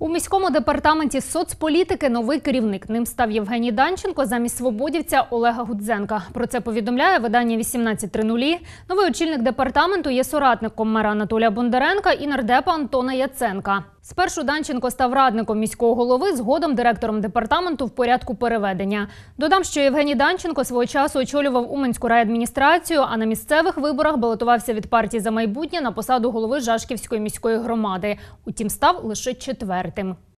У міському департаменті соцполітики новий керівник ним став Євгеній Данченко замість свободівця Олега Гудзенка. Про це повідомляє видання 18.00. Новий очільник департаменту є соратником мера Анатолія Бондаренка і нардепа Антона Яценка. Спершу Данченко став радником міського голови, згодом директором департаменту в порядку переведення. Додам, що Євгеній Данченко свого часу очолював Уманську райадміністрацію, а на місцевих виборах балотувався від партії за майбутнє на посаду голови Жашківської міської громади. Утім, став лише четвертим.